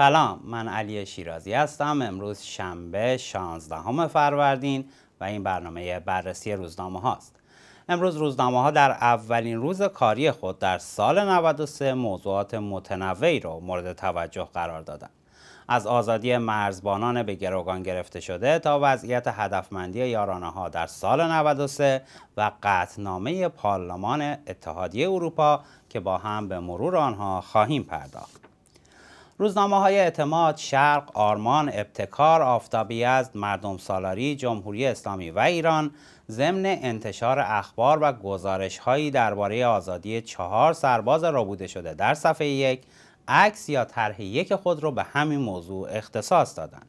سلام من علی شیرازی هستم امروز شنبه 16 فروردین و این برنامه بررسی روزنامه هاست امروز روزنامه ها در اولین روز کاری خود در سال 93 موضوعات متنوعی را مورد توجه قرار دادند از آزادی مرزبانان به گروگان گرفته شده تا وضعیت هدفمندی یارانه ها در سال 93 و قطنامه پارلمان اتحادیه اروپا که با هم به مرور آنها خواهیم پرداخت روزنامه های اعتماد، شرق، آرمان، ابتکار، آفتابی از مردم سالاری، جمهوری اسلامی و ایران ضمن انتشار اخبار و گزارش هایی درباره آزادی چهار سرباز رابوده شده در صفحه یک عکس یا طرح یک خود را به همین موضوع اختصاص دادند.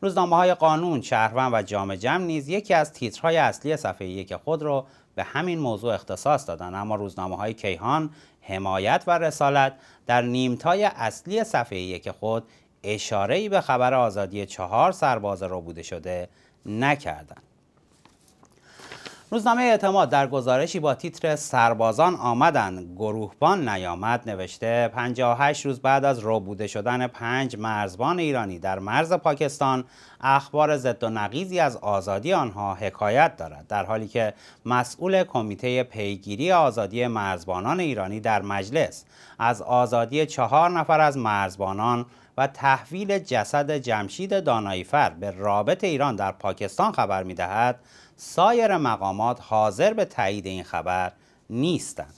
روزنامه های قانون، شهروند و جامعه جمع نیز یکی از تیترهای اصلی صفحه یک خود را به همین موضوع اختصاص دادند اما روزنامه های کیهان حمایت و رسالت در نیمتای اصلی صفحه یک خود اشاره‌ای به خبر آزادی چهار سرباز را بوده شده نکردند. روزنامه اعتماد در گزارشی با تیتر سربازان آمدن گروهبان نیامد نوشته 58 روز بعد از روبوده شدن پنج مرزبان ایرانی در مرز پاکستان اخبار ضد و نقیزی از آزادی آنها حکایت دارد در حالی که مسئول کمیته پیگیری آزادی مرزبانان ایرانی در مجلس از آزادی چهار نفر از مرزبانان و تحویل جسد جمشید داناییفر به رابط ایران در پاکستان خبر دهد. سایر مقامات حاضر به تایید این خبر نیستند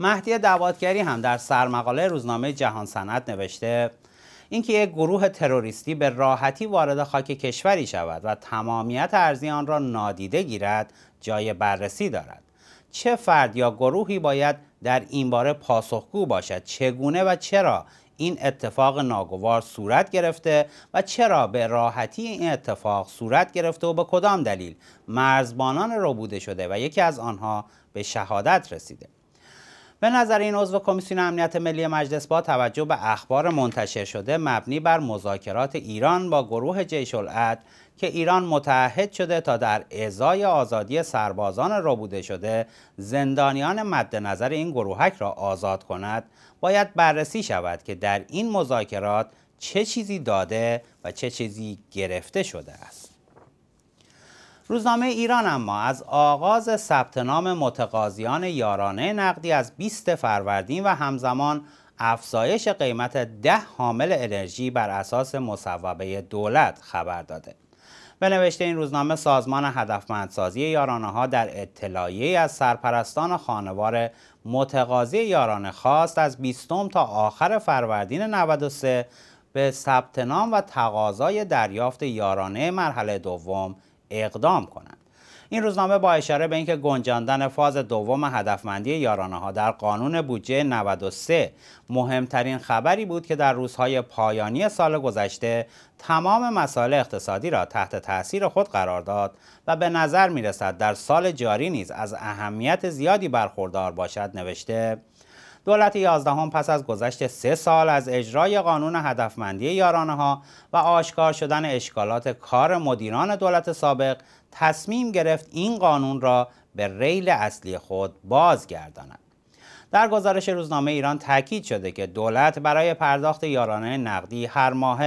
مهدی دوادگری هم در سرمقاله روزنامه جهان سنت نوشته اینکه یک گروه تروریستی به راحتی وارد خاک کشوری شود و تمامیت ارزی آن را نادیده گیرد جای بررسی دارد چه فرد یا گروهی باید در این باره پاسخگو باشد چگونه و چرا این اتفاق ناگوار صورت گرفته و چرا به راحتی این اتفاق صورت گرفته و به کدام دلیل مرزبانان روبوده شده و یکی از آنها به شهادت رسیده به نظر این عضو کمیسیون امنیت ملی مجلس با توجه به اخبار منتشر شده مبنی بر مذاکرات ایران با گروه جیش العدل که ایران متعهد شده تا در ازای آزادی سربازان ربوده شده زندانیان مد نظر این گروهک را آزاد کند باید بررسی شود که در این مذاکرات چه چیزی داده و چه چیزی گرفته شده است روزنامه ایران اما از آغاز ثبت نام متقاضیان یارانه نقدی از 20 فروردین و همزمان افزایش قیمت ده حامل انرژی بر اساس مصوبه دولت خبر داده به نوشته این روزنامه سازمان هدفمندسازی یارانه ها در اطلاعیه از سرپرستان خانوار متقاضی یارانه خواست از 20 تا آخر فروردین 93 به ثبت نام و تقاضای دریافت یارانه مرحله دوم اقدام کنند. این روزنامه با اشاره به اینکه گنجاندن فاز دوم هدفمندی یارانه ها در قانون بودجه 93 مهمترین خبری بود که در روزهای پایانی سال گذشته تمام مسائل اقتصادی را تحت تاثیر خود قرار داد و به نظر می رسد در سال جاری نیز از اهمیت زیادی برخوردار باشد نوشته دولت یازدهم پس از گذشت سه سال از اجرای قانون هدفمندی یارانه ها و آشکار شدن اشکالات کار مدیران دولت سابق تصمیم گرفت این قانون را به ریل اصلی خود بازگرداند. در گزارش روزنامه ایران تاکید شده که دولت برای پرداخت یارانه نقدی هر ماه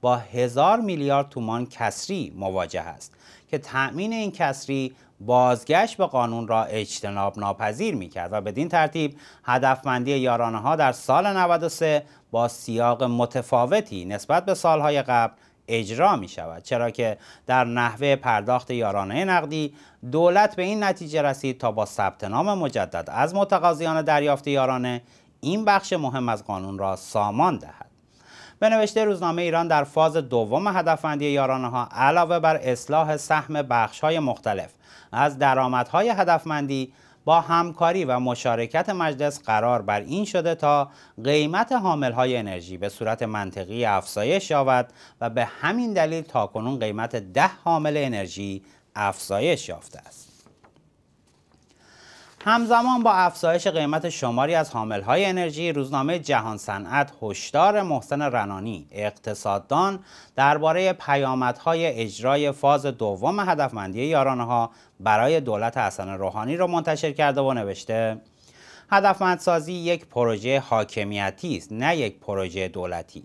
با هزار میلیارد تومان کسری مواجه است که تأمین این کسری بازگشت به قانون را اجتناب ناپذیر می کرد و بدین ترتیب هدفمندی یارانه ها در سال 93 با سیاق متفاوتی نسبت به سالهای قبل اجرا می شود چرا که در نحوه پرداخت یارانه نقدی دولت به این نتیجه رسید تا با ثبت نام مجدد از متقاضیان دریافت یارانه این بخش مهم از قانون را سامان دهد به نوشته روزنامه ایران در فاز دوم هدفمندی یارانه ها علاوه بر اصلاح سهم بخش های مختلف از درآمدهای هدفمندی با همکاری و مشارکت مجلس قرار بر این شده تا قیمت های انرژی به صورت منطقی افزایش یابد و به همین دلیل تاکنون قیمت ده حامل انرژی افزایش یافته است. همزمان با افزایش قیمت شماری از حاملهای انرژی روزنامه جهان صنعت هشدار محسن رنانی اقتصاددان درباره پیامدهای اجرای فاز دوم هدفمندی یارانه ها برای دولت حسن روحانی را رو منتشر کرده و نوشته هدفمندسازی یک پروژه حاکمیتی است نه یک پروژه دولتی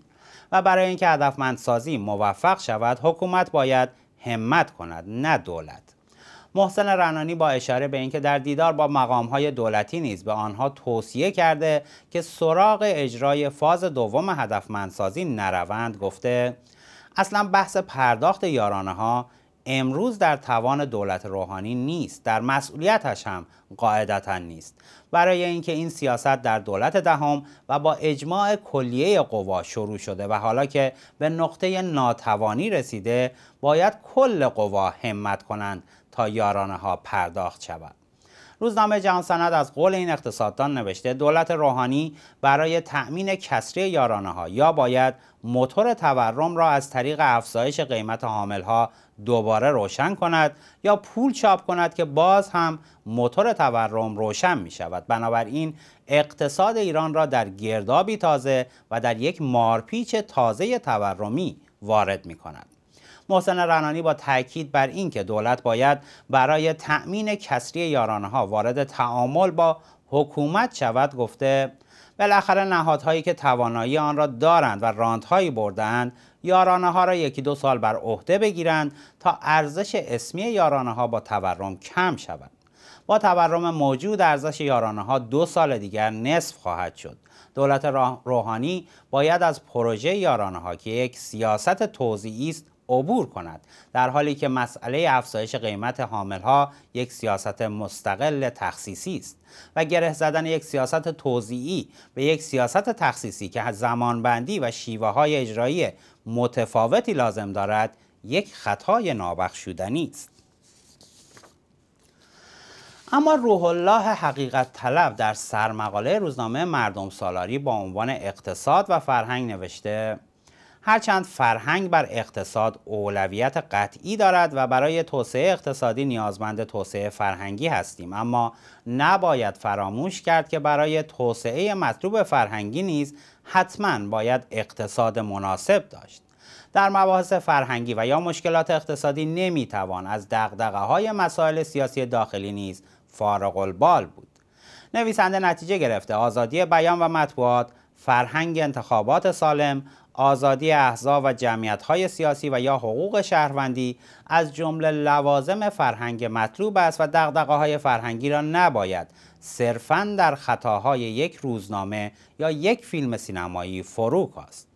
و برای اینکه هدفمندسازی موفق شود حکومت باید همت کند نه دولت محسن رنانی با اشاره به اینکه در دیدار با مقامهای دولتی نیز به آنها توصیه کرده که سراغ اجرای فاز دوم هدفمندسازی نروند گفته اصلا بحث پرداخت یارانه ها امروز در توان دولت روحانی نیست در مسئولیتش هم قاعدتا نیست برای اینکه این سیاست در دولت دهم و با اجماع کلیه قوا شروع شده و حالا که به نقطه ناتوانی رسیده باید کل قوا همت کنند تا یارانه ها پرداخت شود. روزنامه جهان سند از قول این اقتصاددان نوشته دولت روحانی برای تأمین کسری یارانه ها یا باید موتور تورم را از طریق افزایش قیمت حامل ها دوباره روشن کند یا پول چاپ کند که باز هم موتور تورم روشن می شود بنابراین اقتصاد ایران را در گردابی تازه و در یک مارپیچ تازه تورمی وارد می کند محسن رنانی با تاکید بر اینکه دولت باید برای تأمین کسری یارانها وارد تعامل با حکومت شود گفته بالاخره نهادهایی که توانایی آن را دارند و راندهایی بردند یارانه ها را یکی دو سال بر عهده بگیرند تا ارزش اسمی یارانه ها با تورم کم شود با تورم موجود ارزش یارانه ها دو سال دیگر نصف خواهد شد دولت روحانی باید از پروژه یارانه ها که یک سیاست توزیعی است عبور کند در حالی که مسئله افزایش قیمت ها یک سیاست مستقل تخصیصی است و گره زدن یک سیاست توضیعی به یک سیاست تخصیصی که از زمانبندی و شیوه های اجرایی متفاوتی لازم دارد یک خطای نابخشودنی است اما روح الله حقیقت طلب در سرمقاله روزنامه مردم سالاری با عنوان اقتصاد و فرهنگ نوشته هرچند فرهنگ بر اقتصاد اولویت قطعی دارد و برای توسعه اقتصادی نیازمند توسعه فرهنگی هستیم اما نباید فراموش کرد که برای توسعه مطلوب فرهنگی نیز حتما باید اقتصاد مناسب داشت در مباحث فرهنگی و یا مشکلات اقتصادی نمیتوان از دقدقه های مسائل سیاسی داخلی نیز فارغ البال بود نویسنده نتیجه گرفته آزادی بیان و مطبوعات فرهنگ انتخابات سالم آزادی احزاب و جمعیت‌های سیاسی و یا حقوق شهروندی از جمله لوازم فرهنگ مطلوب است و دقدقه های فرهنگی را نباید صرفا در خطاهای یک روزنامه یا یک فیلم سینمایی فروک است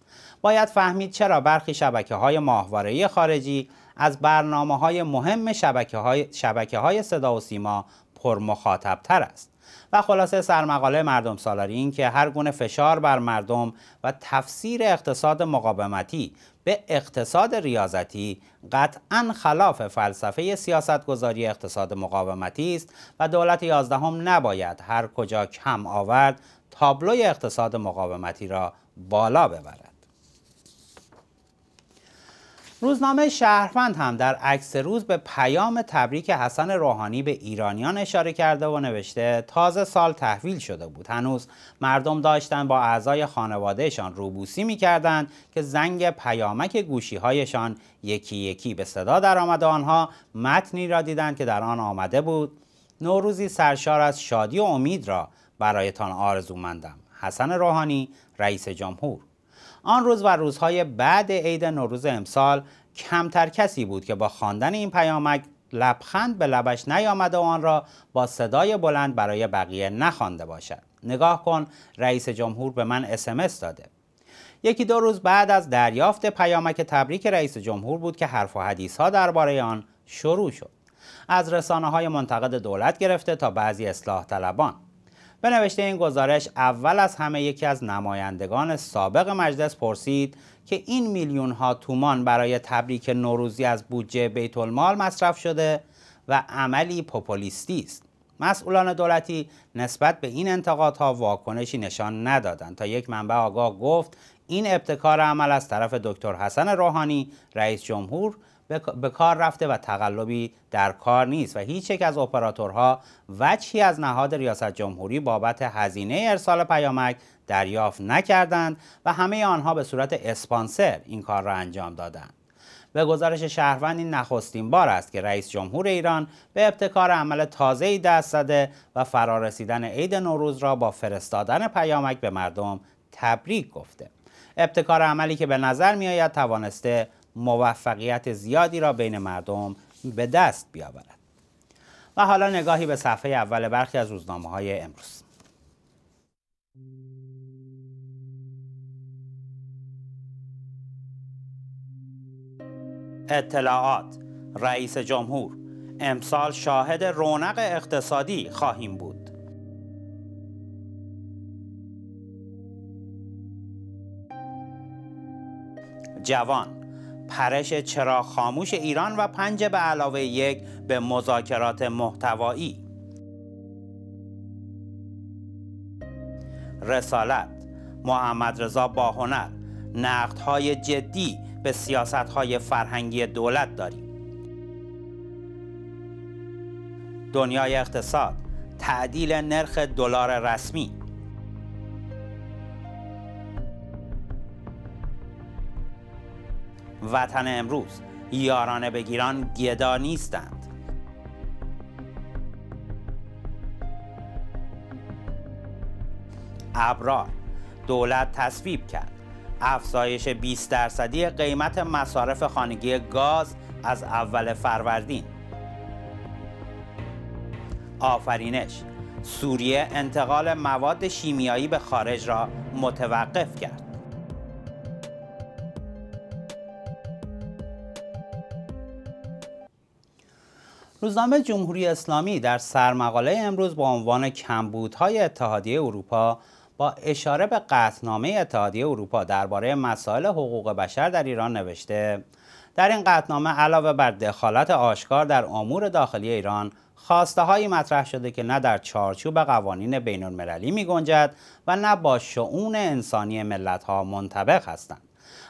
باید فهمید چرا برخی شبکه های ماهواره خارجی از برنامه های مهم شبکه های, شبکه های صدا و سیما پرمخاطب تر است. و خلاصه سرمقاله مردم سالاری این که هر گونه فشار بر مردم و تفسیر اقتصاد مقاومتی به اقتصاد ریاضتی قطعا خلاف فلسفه سیاستگذاری اقتصاد مقاومتی است و دولت یازدهم نباید هر کجا کم آورد تابلوی اقتصاد مقاومتی را بالا ببرد روزنامه شهروند هم در عکس روز به پیام تبریک حسن روحانی به ایرانیان اشاره کرده و نوشته تازه سال تحویل شده بود هنوز مردم داشتن با اعضای خانوادهشان روبوسی میکردند که زنگ پیامک گوشی هایشان یکی یکی به صدا درآمد آنها متنی را دیدند که در آن آمده بود نوروزی سرشار از شادی و امید را برایتان آرزومندم حسن روحانی رئیس جمهور آن روز و روزهای بعد عید نوروز امسال کمتر کسی بود که با خواندن این پیامک لبخند به لبش نیامده و آن را با صدای بلند برای بقیه نخوانده باشد نگاه کن رئیس جمهور به من اسمس داده یکی دو روز بعد از دریافت پیامک تبریک رئیس جمهور بود که حرف و حدیث ها درباره آن شروع شد از رسانه های منتقد دولت گرفته تا بعضی اصلاح طلبان به نوشته این گزارش اول از همه یکی از نمایندگان سابق مجلس پرسید که این میلیون ها تومان برای تبریک نوروزی از بودجه بیت المال مصرف شده و عملی پوپولیستی است مسئولان دولتی نسبت به این انتقادها واکنشی نشان ندادند تا یک منبع آگاه گفت این ابتکار عمل از طرف دکتر حسن روحانی رئیس جمهور به کار رفته و تقلبی در کار نیست و هیچ یک از اپراتورها وجهی از نهاد ریاست جمهوری بابت هزینه ارسال پیامک دریافت نکردند و همه آنها به صورت اسپانسر این کار را انجام دادند. به گزارش شهروند این نخستین بار است که رئیس جمهور ایران به ابتکار عمل تازه‌ای دست زده و فرارسیدن عید نوروز را با فرستادن پیامک به مردم تبریک گفته. ابتکار عملی که به نظر می توانسته موفقیت زیادی را بین مردم به دست بیاورد و حالا نگاهی به صفحه اول برخی از روزنامه های امروز اطلاعات رئیس جمهور امسال شاهد رونق اقتصادی خواهیم بود جوان پرش چراغ خاموش ایران و پنج به علاوه یک به مذاکرات محتوایی رسالت محمد رضا با هنر نقدهای جدی به سیاستهای فرهنگی دولت داریم دنیای اقتصاد تعدیل نرخ دلار رسمی وطن امروز یارانه بگیران گدا نیستند ابرار دولت تصویب کرد افزایش 20 درصدی قیمت مصارف خانگی گاز از اول فروردین آفرینش سوریه انتقال مواد شیمیایی به خارج را متوقف کرد روزنامه جمهوری اسلامی در سرمقاله امروز با عنوان کمبودهای اتحادیه اروپا با اشاره به قطنامه اتحادیه اروپا درباره مسائل حقوق بشر در ایران نوشته در این قطنامه علاوه بر دخالت آشکار در امور داخلی ایران خواسته هایی مطرح شده که نه در چارچوب قوانین بین المللی می گنجد و نه با شعون انسانی ملت ها منطبق هستند.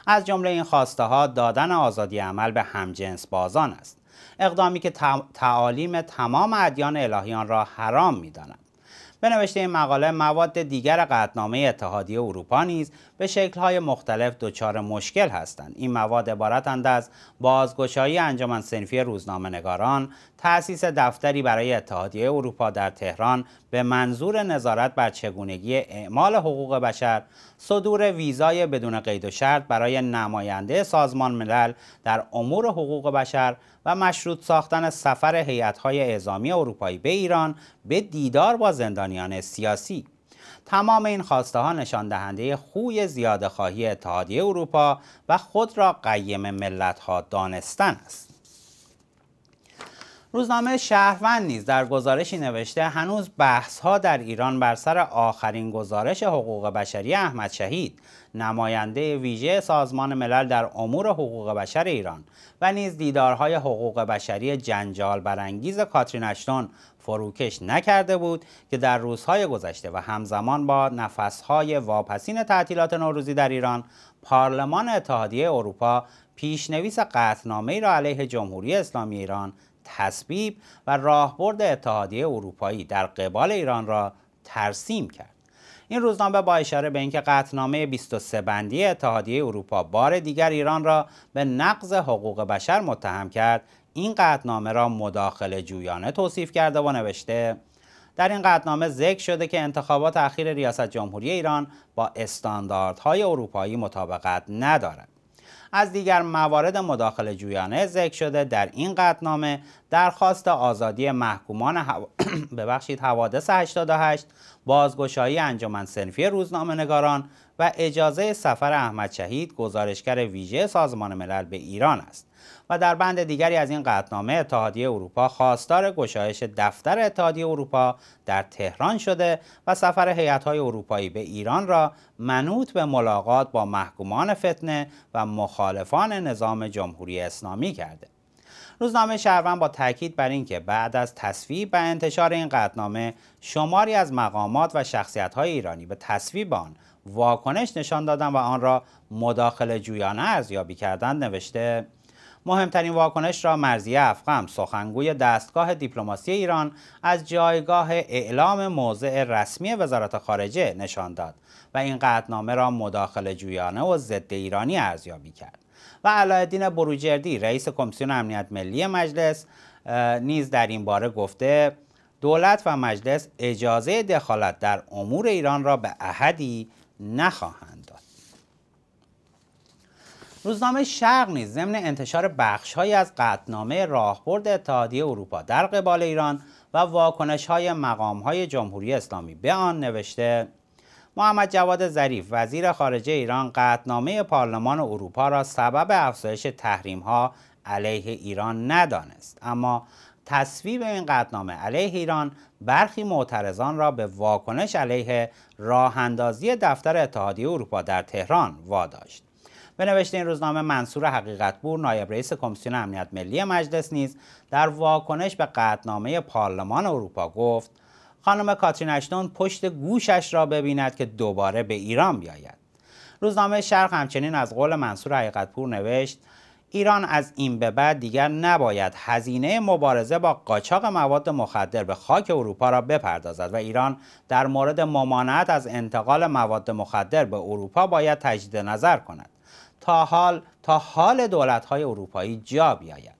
از جمله این خواسته ها دادن آزادی عمل به همجنس بازان است اقدامی که تعالیم تمام ادیان الهیان را حرام میداند. به نوشته این مقاله مواد دیگر قطنامه اتحادیه اروپا نیز به شکل‌های مختلف دچار مشکل هستند این مواد عبارتند از بازگشایی انجمن سنفی نگاران، تأسیس دفتری برای اتحادیه اروپا در تهران به منظور نظارت بر چگونگی اعمال حقوق بشر صدور ویزای بدون قید و شرط برای نماینده سازمان ملل در امور حقوق بشر و مشروط ساختن سفر هیئت‌های اعزامی اروپایی به ایران به دیدار با زندانیان سیاسی تمام این خواسته ها نشان دهنده خوی زیاده خواهی اتحادیه اروپا و خود را قیم ملت ها دانستن است روزنامه شهروند نیز در گزارشی نوشته هنوز بحث ها در ایران بر سر آخرین گزارش حقوق بشری احمد شهید نماینده ویژه سازمان ملل در امور حقوق بشر ایران و نیز دیدارهای حقوق بشری جنجال برانگیز کاترین اشتون فروکش نکرده بود که در روزهای گذشته و همزمان با نفسهای واپسین تعطیلات نوروزی در ایران پارلمان اتحادیه اروپا پیشنویس قطعنامه را علیه جمهوری اسلامی ایران تصویب و راهبرد اتحادیه اروپایی در قبال ایران را ترسیم کرد این روزنامه با اشاره به اینکه قطنامه 23 بندی اتحادیه اروپا بار دیگر ایران را به نقض حقوق بشر متهم کرد این قطنامه را مداخله جویانه توصیف کرده و نوشته در این قطنامه ذکر شده که انتخابات اخیر ریاست جمهوری ایران با استانداردهای اروپایی مطابقت ندارد از دیگر موارد مداخله جویانه ذکر شده در این قطنامه درخواست آزادی محکومان هوا... ببخشید حوادث 88 بازگشایی انجمن سنفی روزنامه نگاران و اجازه سفر احمد شهید گزارشگر ویژه سازمان ملل به ایران است و در بند دیگری از این قطنامه اتحادیه اروپا خواستار گشایش دفتر اتحادیه اروپا در تهران شده و سفر های اروپایی به ایران را منوط به ملاقات با محکومان فتنه و مخالفان نظام جمهوری اسلامی کرده روزنامه شهروند با تاکید بر اینکه بعد از تصویب و انتشار این قطنامه شماری از مقامات و شخصیت‌های ایرانی به تصویب آن واکنش نشان دادن و آن را مداخله جویانه ارزیابی کردند نوشته مهمترین واکنش را مرزیه افغم، سخنگوی دستگاه دیپلماسی ایران از جایگاه اعلام موضع رسمی وزارت خارجه نشان داد و این قطنامه را مداخله جویانه و ضد ایرانی ارزیابی کرد و علایالدین بروجردی رئیس کمیسیون امنیت ملی مجلس نیز در این باره گفته دولت و مجلس اجازه دخالت در امور ایران را به احدی نخواهند روزنامه شرق نیز ضمن انتشار بخشهایی از قطنامه راهبرد اتحادیه اروپا در قبال ایران و واکنش های مقام های جمهوری اسلامی به آن نوشته محمد جواد ظریف وزیر خارجه ایران قطنامه پارلمان اروپا را سبب افزایش تحریم ها علیه ایران ندانست اما تصویب این قطنامه علیه ایران برخی معترضان را به واکنش علیه راهندازی دفتر اتحادیه اروپا در تهران واداشت به نوشته این روزنامه منصور حقیقتبور نایب رئیس کمیسیون امنیت ملی مجلس نیز در واکنش به قطنامه پارلمان اروپا گفت خانم کاترین اشتون پشت گوشش را ببیند که دوباره به ایران بیاید روزنامه شرق همچنین از قول منصور حقیقتپور نوشت ایران از این به بعد دیگر نباید هزینه مبارزه با قاچاق مواد مخدر به خاک اروپا را بپردازد و ایران در مورد ممانعت از انتقال مواد مخدر به اروپا باید تجدید نظر کند تا حال تا حال دولت‌های اروپایی جا بیاید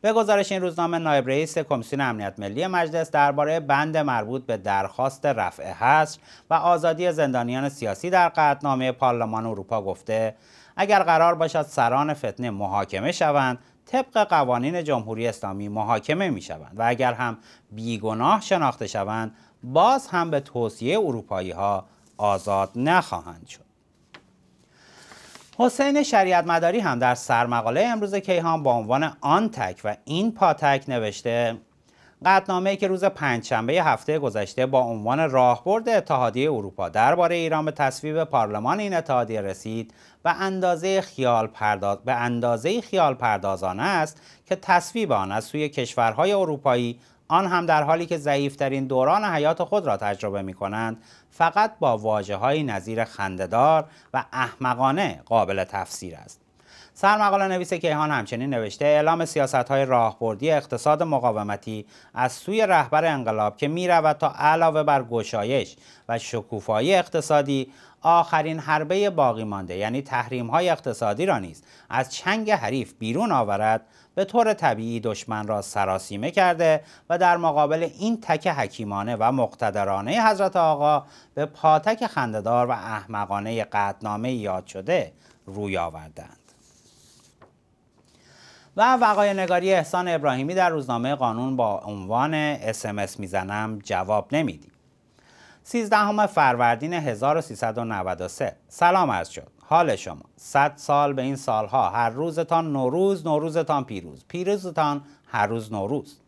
به گزارش این روزنامه نایب رئیس کمیسیون امنیت ملی مجلس درباره بند مربوط به درخواست رفع حصر و آزادی زندانیان سیاسی در قطعنامه پارلمان اروپا گفته اگر قرار باشد سران فتنه محاکمه شوند طبق قوانین جمهوری اسلامی محاکمه می شوند و اگر هم بیگناه شناخته شوند باز هم به توصیه اروپایی ها آزاد نخواهند شد حسین شریعت مداری هم در سرمقاله امروز کیهان با عنوان آن تک و این پاتک نوشته قطنامه‌ای که روز پنجشنبه هفته گذشته با عنوان راهبرد اتحادیه اروپا درباره ایران به تصویب پارلمان این اتحادیه رسید و اندازه خیال به اندازه خیال پردازانه است که تصویب آن از سوی کشورهای اروپایی آن هم در حالی که ضعیفترین دوران حیات خود را تجربه می کنند فقط با واجه های نظیر خنددار و احمقانه قابل تفسیر است. سرمقاله نویس کیهان همچنین نوشته اعلام سیاست های راهبردی اقتصاد مقاومتی از سوی رهبر انقلاب که می رود تا علاوه بر گشایش و شکوفایی اقتصادی آخرین حربه باقی مانده یعنی تحریم های اقتصادی را نیز از چنگ حریف بیرون آورد به طور طبیعی دشمن را سراسیمه کرده و در مقابل این تک حکیمانه و مقتدرانه حضرت آقا به پاتک خنددار و احمقانه قدنامه یاد شده روی آوردن و وقای نگاری احسان ابراهیمی در روزنامه قانون با عنوان اسمس میزنم جواب نمیدی 13 فروردین 1393 سلام از شد حال شما صد سال به این سالها هر روزتان نوروز نوروزتان پیروز پیروزتان هر روز نوروز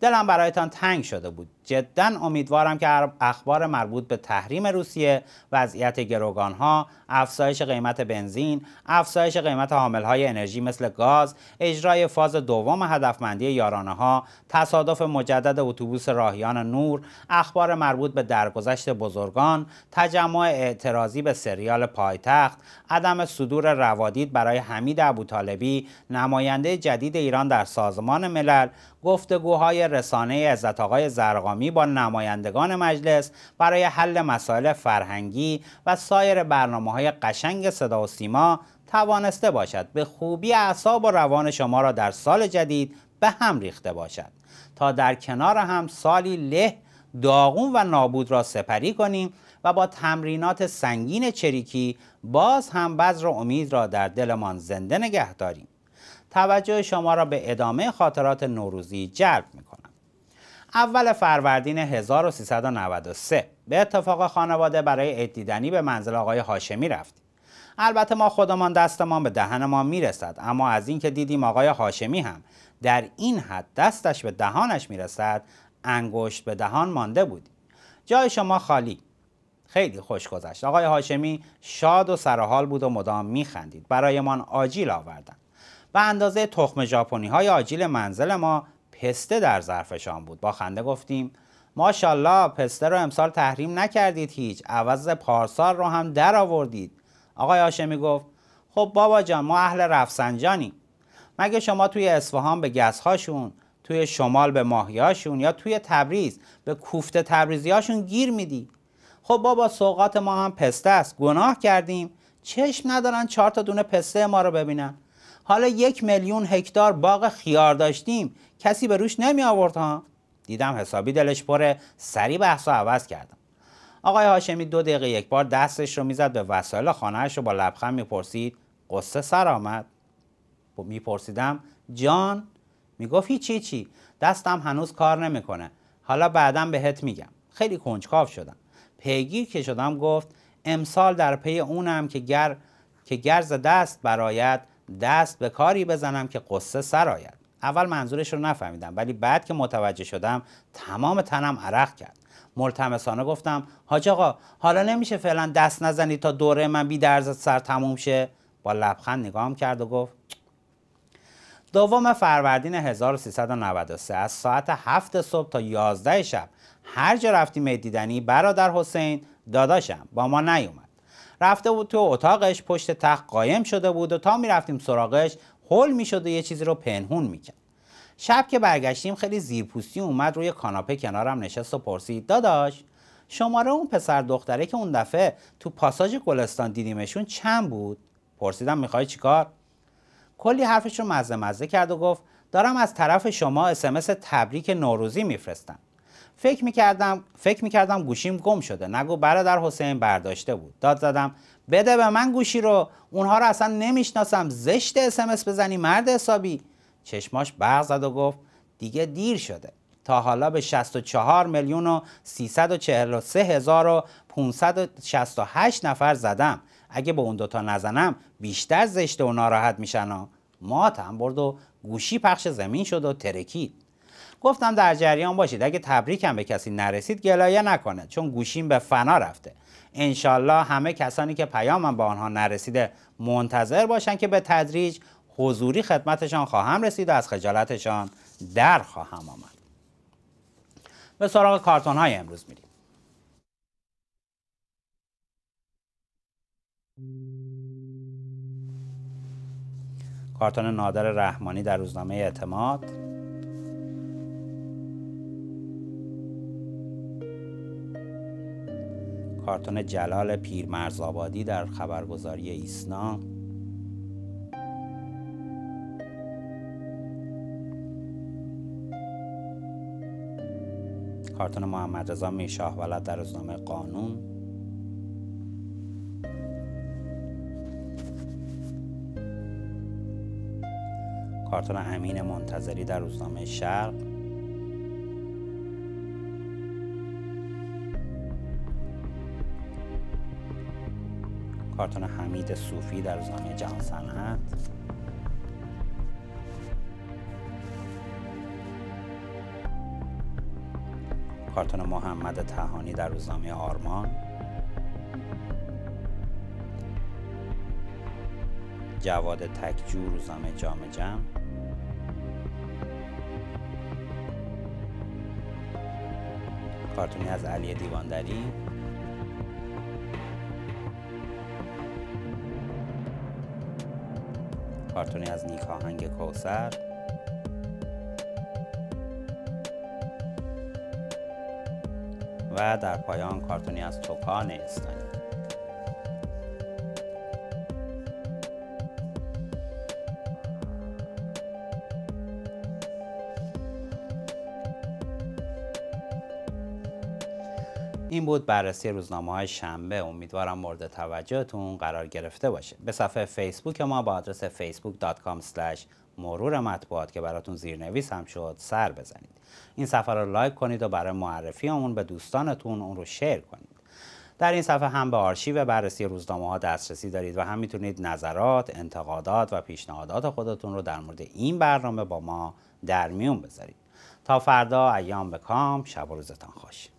دلم برایتان تنگ شده بود جدا امیدوارم که اخبار مربوط به تحریم روسیه وضعیت گروگانها افزایش قیمت بنزین افزایش قیمت حاملهای انرژی مثل گاز اجرای فاز دوم هدفمندی یارانه ها تصادف مجدد اتوبوس راهیان نور اخبار مربوط به درگذشت بزرگان تجمع اعتراضی به سریال پایتخت عدم صدور روادید برای حمید ابوطالبی نماینده جدید ایران در سازمان ملل گفتگوهای رسانه عزت آقای زرقامی با نمایندگان مجلس برای حل مسائل فرهنگی و سایر برنامه های قشنگ صدا و سیما توانسته باشد به خوبی اعصاب و روان شما را در سال جدید به هم ریخته باشد تا در کنار هم سالی له داغون و نابود را سپری کنیم و با تمرینات سنگین چریکی باز هم بذر و امید را در دلمان زنده نگه داریم توجه شما را به ادامه خاطرات نوروزی جلب میکنم اول فروردین 1393 به اتفاق خانواده برای عید دیدنی به منزل آقای هاشمی رفتیم البته ما خودمان دستمان به دهن ما میرسد اما از اینکه دیدیم آقای هاشمی هم در این حد دستش به دهانش میرسد انگشت به دهان مانده بود جای شما خالی خیلی خوش گذشت آقای هاشمی شاد و سرحال بود و مدام میخندید برایمان آجیل آوردن به اندازه تخم ژاپنی های آجیل منزل ما پسته در ظرفشان بود با خنده گفتیم ماشاءالله پسته رو امسال تحریم نکردید هیچ عوض پارسال رو هم در آوردید آقای هاشمی گفت خب بابا جان ما اهل رفسنجانی مگه شما توی اصفهان به گسهاشون توی شمال به ماهیاشون یا توی تبریز به کوفته تبریزیاشون گیر میدی خب بابا سوقات ما هم پسته است گناه کردیم چشم ندارن چهار تا دونه پسته ما رو ببینن حالا یک میلیون هکتار باغ خیار داشتیم کسی به روش نمی آورد ها دیدم حسابی دلش پره سری رو عوض کردم آقای هاشمی دو دقیقه یک بار دستش رو میزد به وسایل خانهاش رو با لبخند میپرسید قصه سر آمد میپرسیدم جان میگفت هیچی چی دستم هنوز کار نمیکنه حالا بعدا بهت میگم خیلی کنجکاو شدم پیگیر که شدم گفت امسال در پی اونم که گر که گرز دست برایت دست به کاری بزنم که قصه سرایت اول منظورش رو نفهمیدم ولی بعد که متوجه شدم تمام تنم عرق کرد ملتمسانه گفتم حاج آقا حالا نمیشه فعلا دست نزنی تا دوره من بی درز سر تموم شه با لبخند نگاهم کرد و گفت دوم فروردین 1393 از ساعت 7 صبح تا 11 شب هر جا رفتیم دیدنی برادر حسین داداشم با ما نیومد رفته بود تو اتاقش پشت تخت قایم شده بود و تا می رفتیم سراغش هول میشد و یه چیزی رو پنهون میکرد شب که برگشتیم خیلی زیرپوستی اومد روی کاناپه کنارم نشست و پرسید داداش شماره اون پسر دختره که اون دفعه تو پاساژ گلستان دیدیمشون چند بود پرسیدم میخوای چیکار کلی حرفش رو مزه مزه کرد و گفت دارم از طرف شما اسمس تبریک نوروزی میفرستم فکر میکردم فکر میکردم گوشیم گم شده نگو برادر حسین برداشته بود داد زدم بده به من گوشی رو اونها رو اصلا نمیشناسم زشت اسمس بزنی مرد حسابی چشماش برق زد و گفت دیگه دیر شده تا حالا به 64 میلیون و 343 هزار و 568 نفر زدم اگه به اون دوتا نزنم بیشتر زشت و ناراحت میشن و برد و گوشی پخش زمین شد و ترکید گفتم در جریان باشید اگه تبریکم به کسی نرسید گلایه نکنه چون گوشیم به فنا رفته انشالله همه کسانی که پیامم به آنها نرسیده منتظر باشن که به تدریج حضوری خدمتشان خواهم رسید و از خجالتشان در خواهم آمد به سراغ کارتون های امروز میریم کارتون نادر رحمانی در روزنامه اعتماد کارتون جلال پیرمرزآبادی در خبرگزاری ایسنا کارتون محمد رضا میشاه ولد در روزنامه قانون کارتون امین منتظری در روزنامه شرق کارتون حمید صوفی در روزنامه جهان صنعت کارتون محمد تهانی در روزنامه آرمان جواد تکجو روزنامه جام جم کارتونی از علی دیواندری کارتونی از نیکاهنگ کوسر و در پایان کارتونی از توکان استانی این بود بررسی روزنامه های شنبه امیدوارم مورد توجهتون قرار گرفته باشه به صفحه فیسبوک ما با آدرس facebook.com مرور مطبوعات که براتون زیرنویس هم شد سر بزنید این صفحه رو لایک کنید و برای معرفی همون به دوستانتون اون رو شیر کنید در این صفحه هم به آرشیو بررسی روزنامه ها دسترسی دارید و هم میتونید نظرات، انتقادات و پیشنهادات خودتون رو در مورد این برنامه با ما در میون بذارید تا فردا ایام به کام شب و روزتان خوش